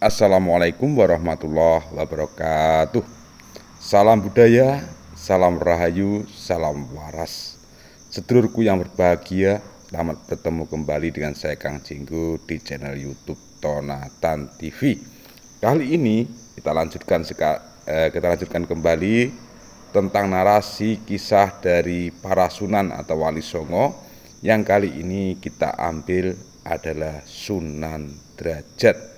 Assalamualaikum warahmatullahi wabarakatuh. Salam budaya, salam rahayu, salam waras. Sedulurku yang berbahagia, selamat bertemu kembali dengan saya Kang Jinggu di channel YouTube Tonatan TV. Kali ini kita lanjutkan eh, kita lanjutkan kembali tentang narasi kisah dari para sunan atau wali songo yang kali ini kita ambil adalah Sunan Derajat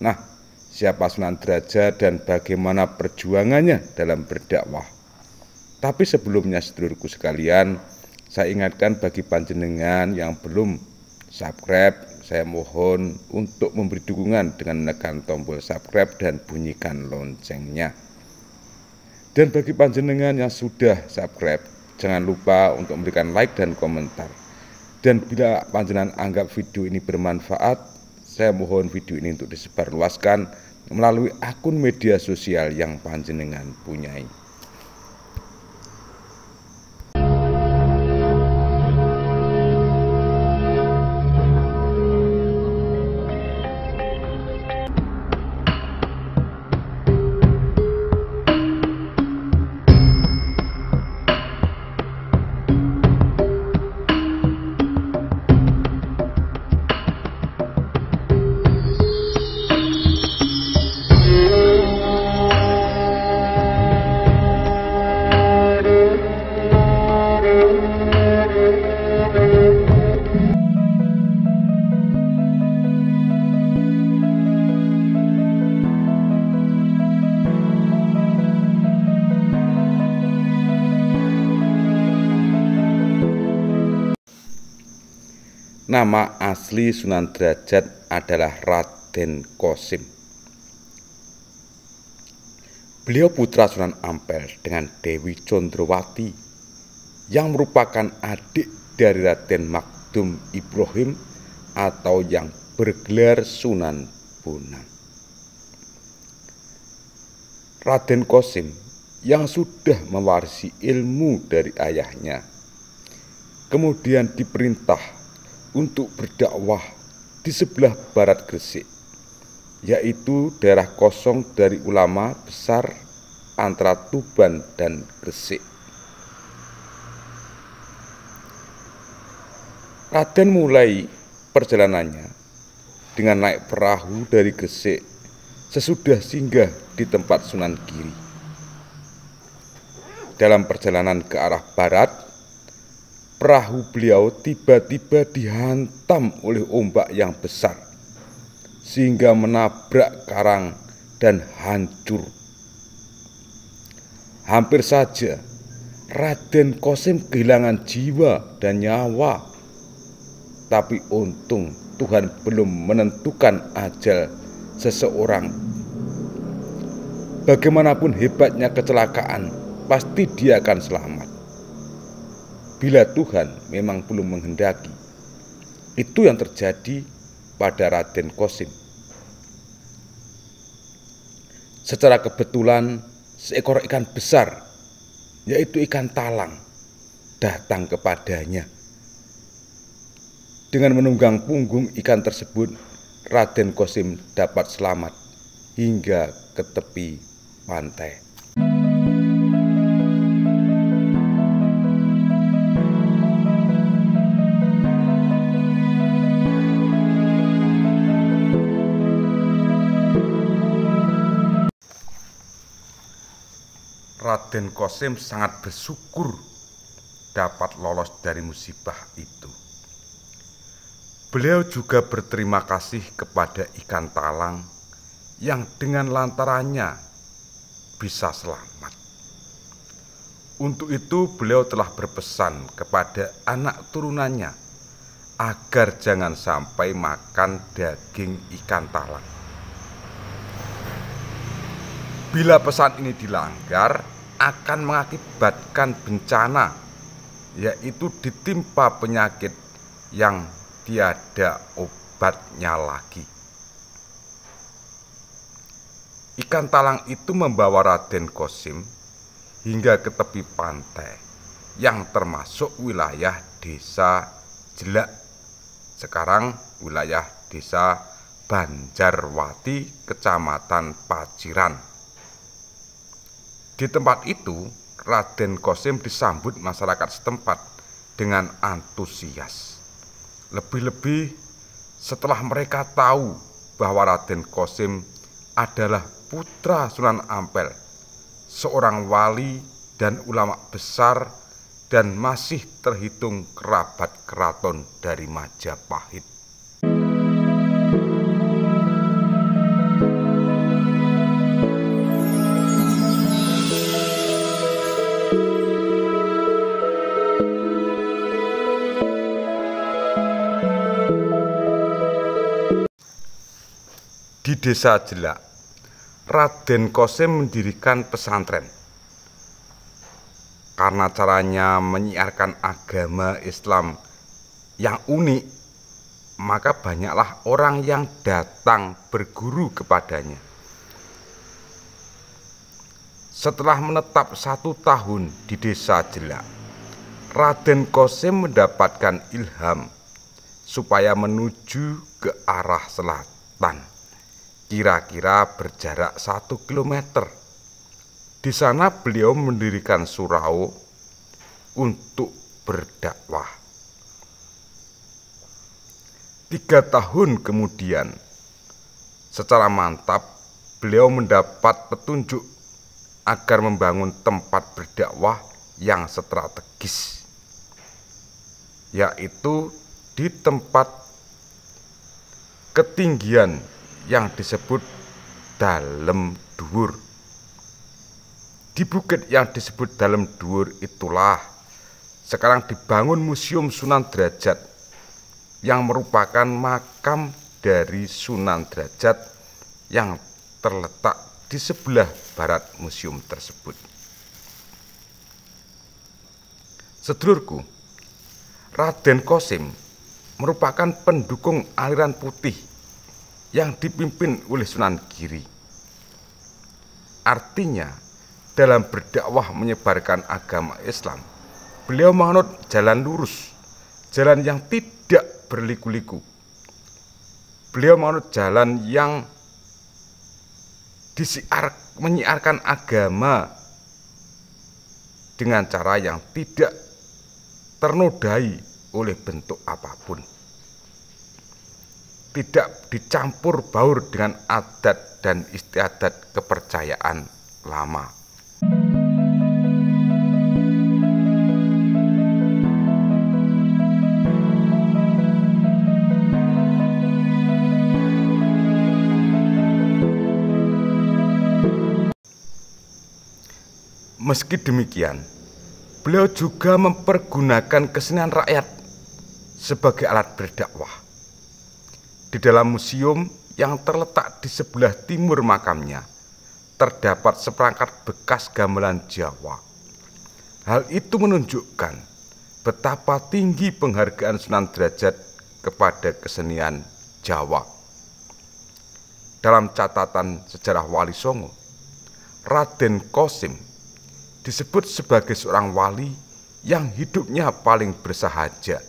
Nah, siapa Sunan Derajat dan bagaimana perjuangannya dalam berdakwah. Tapi sebelumnya sedulurku sekalian, saya ingatkan bagi panjenengan yang belum subscribe, saya mohon untuk memberi dukungan dengan menekan tombol subscribe dan bunyikan loncengnya. Dan bagi panjenengan yang sudah subscribe, jangan lupa untuk memberikan like dan komentar. Dan bila panjenengan anggap video ini bermanfaat, saya mohon video ini untuk disebarluaskan melalui akun media sosial yang panjenengan punyai. Nama asli Sunan Derajat adalah Raden Kosim. Beliau putra Sunan Ampel dengan Dewi Condrowati yang merupakan adik dari Raden Makdum Ibrahim atau yang bergelar Sunan Bonang. Raden Kosim yang sudah mewarisi ilmu dari ayahnya kemudian diperintah untuk berdakwah di sebelah barat Gresik, yaitu daerah kosong dari ulama besar antara Tuban dan Gresik. Raden mulai perjalanannya dengan naik perahu dari Gresik sesudah singgah di tempat Sunan Giri. Dalam perjalanan ke arah barat, perahu beliau tiba-tiba dihantam oleh ombak yang besar sehingga menabrak karang dan hancur. Hampir saja Raden Kosim kehilangan jiwa dan nyawa. Tapi untung Tuhan belum menentukan ajal seseorang. Bagaimanapun hebatnya kecelakaan, pasti dia akan selamat bila Tuhan memang belum menghendaki. Itu yang terjadi pada Raden Kosim. Secara kebetulan seekor ikan besar yaitu ikan talang datang kepadanya. Dengan menunggang punggung ikan tersebut, Raden Kosim dapat selamat hingga ke tepi pantai. Raden Kosim sangat bersyukur dapat lolos dari musibah itu. Beliau juga berterima kasih kepada ikan talang yang dengan lantarannya bisa selamat. Untuk itu beliau telah berpesan kepada anak turunannya agar jangan sampai makan daging ikan talang. Bila pesan ini dilanggar, akan mengakibatkan bencana, yaitu ditimpa penyakit yang tiada obatnya lagi. Ikan talang itu membawa Raden Kosim hingga ke tepi pantai yang termasuk wilayah desa Jelak. Sekarang wilayah desa Banjarwati, Kecamatan Paciran. Di tempat itu, Raden Kosim disambut masyarakat setempat dengan antusias. Lebih-lebih setelah mereka tahu bahwa Raden Kosim adalah putra Sunan Ampel, seorang wali dan ulama besar dan masih terhitung kerabat keraton dari Majapahit. di desa Jelak, Raden Kosim mendirikan pesantren. Karena caranya menyiarkan agama Islam yang unik, maka banyaklah orang yang datang berguru kepadanya. Setelah menetap satu tahun di desa Jelak, Raden Kosim mendapatkan ilham supaya menuju ke arah selatan kira-kira berjarak satu kilometer. Di sana beliau mendirikan surau untuk berdakwah. Tiga tahun kemudian, secara mantap beliau mendapat petunjuk agar membangun tempat berdakwah yang strategis, yaitu di tempat ketinggian yang disebut dalam duur Di bukit yang disebut dalam duur itulah sekarang dibangun Museum Sunan Derajat yang merupakan makam dari Sunan Derajat yang terletak di sebelah barat museum tersebut. Sedulurku, Raden Kosim merupakan pendukung aliran putih yang dipimpin oleh Sunan Giri. Artinya, dalam berdakwah menyebarkan agama Islam, beliau menganut jalan lurus, jalan yang tidak berliku-liku. Beliau menganut jalan yang disiar, menyiarkan agama dengan cara yang tidak ternodai oleh bentuk apapun tidak dicampur baur dengan adat dan istiadat kepercayaan lama. Meski demikian, beliau juga mempergunakan kesenian rakyat sebagai alat berdakwah di dalam museum yang terletak di sebelah timur makamnya terdapat seperangkat bekas gamelan Jawa. Hal itu menunjukkan betapa tinggi penghargaan Sunan Derajat kepada kesenian Jawa. Dalam catatan sejarah Wali Songo, Raden Kosim disebut sebagai seorang wali yang hidupnya paling bersahaja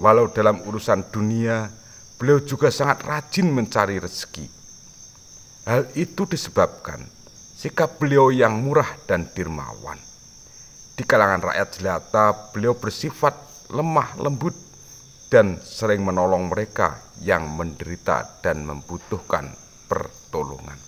Walau dalam urusan dunia, beliau juga sangat rajin mencari rezeki. Hal itu disebabkan sikap beliau yang murah dan dermawan. Di kalangan rakyat jelata, beliau bersifat lemah lembut dan sering menolong mereka yang menderita dan membutuhkan pertolongan.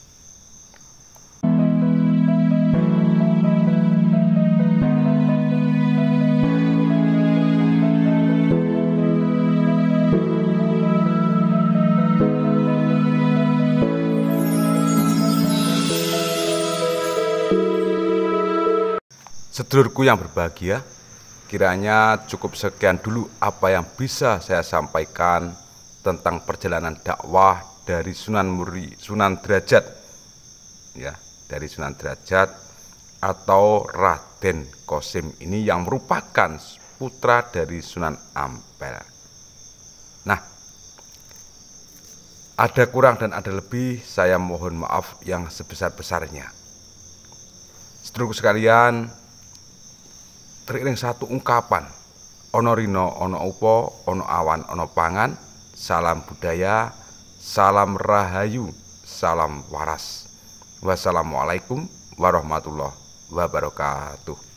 Sedulurku yang berbahagia, kiranya cukup sekian dulu apa yang bisa saya sampaikan tentang perjalanan dakwah dari Sunan Muri, Sunan Derajat. Ya, dari Sunan Derajat atau Raden Kosim ini yang merupakan putra dari Sunan Ampel. Nah, ada kurang dan ada lebih, saya mohon maaf yang sebesar-besarnya. Seterusnya sekalian, teriling satu ungkapan. Ono rino, ono upo, ono awan, ono pangan, salam budaya, salam rahayu, salam waras. Wassalamualaikum warahmatullahi wabarakatuh.